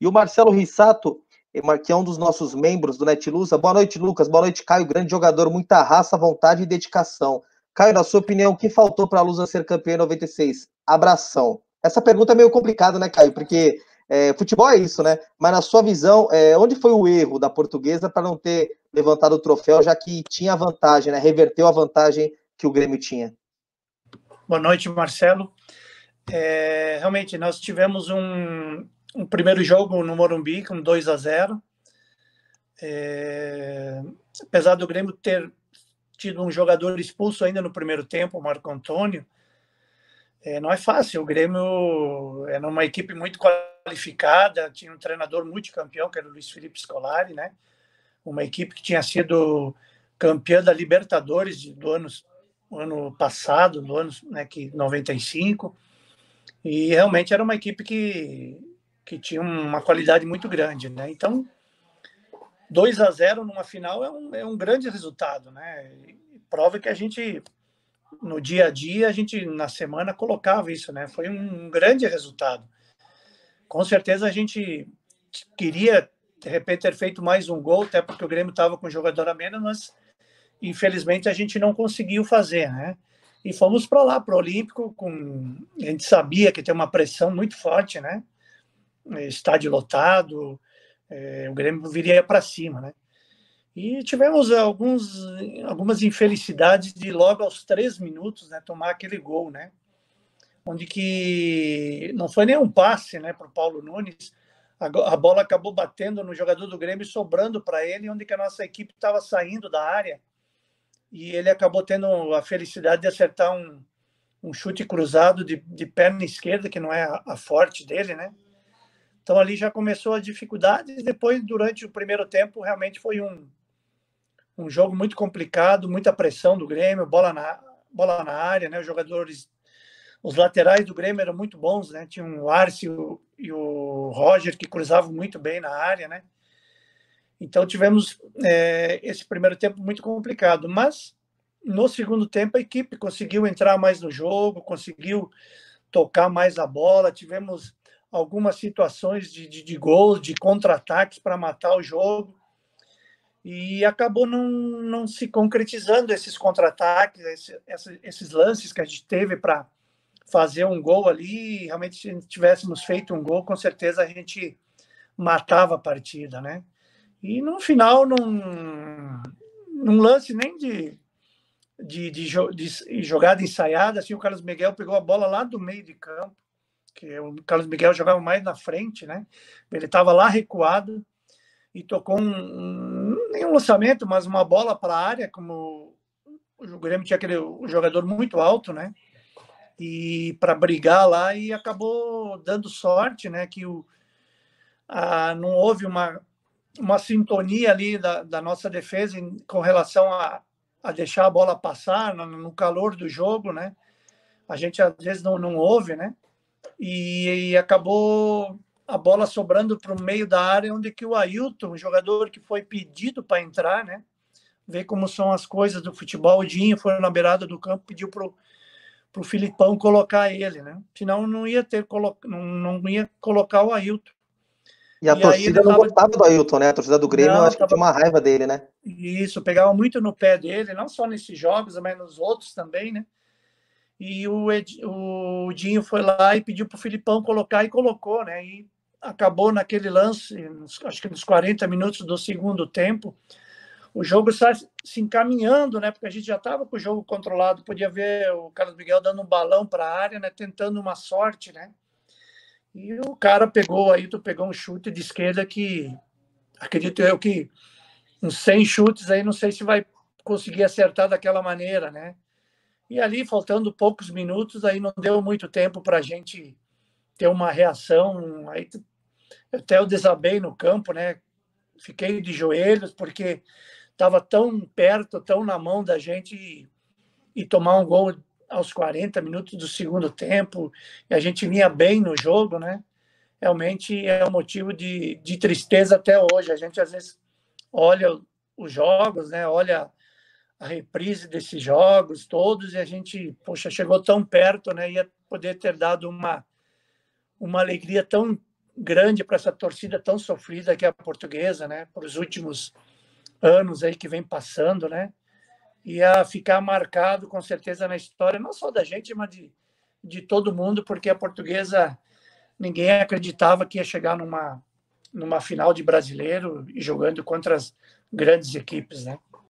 E o Marcelo Rissato, eh, que é um dos nossos membros do NetLusa. Boa noite, Lucas. Boa noite, Caio. Grande jogador, muita raça, vontade e dedicação. Caio, na sua opinião, o que faltou para a Lusa ser campeã em 96? Abração. Essa pergunta é meio complicada, né, Caio? Porque é, futebol é isso, né? Mas na sua visão, é, onde foi o erro da portuguesa para não ter levantado o troféu, já que tinha vantagem, né? Reverteu a vantagem que o Grêmio tinha. Boa noite, Marcelo. É, realmente, nós tivemos um, o primeiro jogo no Morumbi com 2 a 0. É, apesar do Grêmio ter tido um jogador expulso ainda no primeiro tempo, o Marco Antônio, é, não é fácil. O Grêmio é uma equipe muito qualificada, tinha um treinador multicampeão, que era o Luiz Felipe Scolari, né? uma equipe que tinha sido campeã da Libertadores do ano, ano passado, do ano né, que 95, e realmente era uma equipe que que tinha uma qualidade muito grande, né? Então, 2 a 0 numa final é um, é um grande resultado, né? E prova que a gente no dia a dia, a gente na semana colocava isso, né? Foi um grande resultado. Com certeza a gente queria de repente ter feito mais um gol, até porque o Grêmio estava com jogador a menos, mas infelizmente a gente não conseguiu fazer, né? E fomos para lá, para o Olímpico, com a gente sabia que tem uma pressão muito forte, né? estádio lotado, é, o Grêmio viria para cima, né? E tivemos alguns, algumas infelicidades de logo aos três minutos, né, tomar aquele gol, né? Onde que não foi nem um passe, né, para o Paulo Nunes. A, a, bola acabou batendo no jogador do Grêmio, sobrando para ele, onde que a nossa equipe estava saindo da área. E ele acabou tendo a felicidade de acertar um, um chute cruzado de, de perna esquerda, que não é a, a forte dele, né? Então ali já começou as dificuldades. Depois, durante o primeiro tempo, realmente foi um, um jogo muito complicado, muita pressão do Grêmio, bola na, bola na área, né? Os jogadores, os laterais do Grêmio eram muito bons, né? Tinha o Arce e o Roger que cruzavam muito bem na área, né? Então tivemos é, esse primeiro tempo muito complicado, mas no segundo tempo a equipe conseguiu entrar mais no jogo, conseguiu tocar mais a bola, tivemos algumas situações de, de, de gols, de contra-ataques para matar o jogo. E acabou não, não se concretizando esses contra-ataques, esse, esses lances que a gente teve para fazer um gol ali. Realmente, se tivéssemos feito um gol, com certeza a gente matava a partida, né? E no final, num, num lance nem de, de, de, de, jogada ensaiada, assim, o Carlos Miguel pegou a bola lá do meio de campo que é o Carlos Miguel jogava mais na frente, né? Ele estava lá recuado e tocou um, um, nem um lançamento, mas uma bola para a área, como o Grêmio tinha aquele um jogador muito alto, né? E para brigar lá e acabou dando sorte, né? Que o, a, não houve uma, uma sintonia ali da, da nossa defesa em, com relação a, a deixar a bola passar no, no calor do jogo, né? A gente às vezes não, não ouve, né? e, e acabou a bola sobrando para o meio da área, onde que o Ailton, jogador que foi pedido para entrar, né? Ver como são as coisas do futebol. O Dinho foi na beirada do campo, pediu para o Filipão colocar ele, né? Senão não ia ter colocado, não, não ia colocar o Ailton. E a e torcida não tava... gostava do Ailton, né? A torcida do Grêmio, não, acho tava... que tinha uma raiva dele, né? Isso, pegava muito no pé dele, não só nesses jogos, mas nos outros também, né? e o, Ed, o Dinho foi lá e pediu para o Filipão colocar e colocou, né? E acabou naquele lance, acho que nos 40 minutos do segundo tempo, o jogo está se encaminhando, né? Porque a gente já estava com o jogo controlado, podia ver o Carlos Miguel dando um balão para a área, né? Tentando uma sorte, né? E o cara pegou aí, tu pegou um chute de esquerda que acredito eu que uns 100 chutes aí, não sei se vai conseguir acertar daquela maneira, né? E ali, faltando poucos minutos, aí não deu muito tempo para a gente ter uma reação. Aí até eu desabei no campo, né? Fiquei de joelhos porque estava tão perto, tão na mão da gente e, e, tomar um gol aos 40 minutos do segundo tempo. E a gente vinha bem no jogo, né? Realmente é um motivo de, de tristeza até hoje. A gente às vezes olha os jogos, né? Olha a reprise desses jogos todos e a gente, poxa, chegou tão perto, né? Ia poder ter dado uma, uma alegria tão grande para essa torcida tão sofrida que é a portuguesa, né? para os últimos anos aí que vem passando, né? Ia ficar marcado com certeza na história, não só da gente, mas de, de todo mundo, porque a portuguesa ninguém acreditava que ia chegar numa, numa final de brasileiro e jogando contra as grandes equipes, né?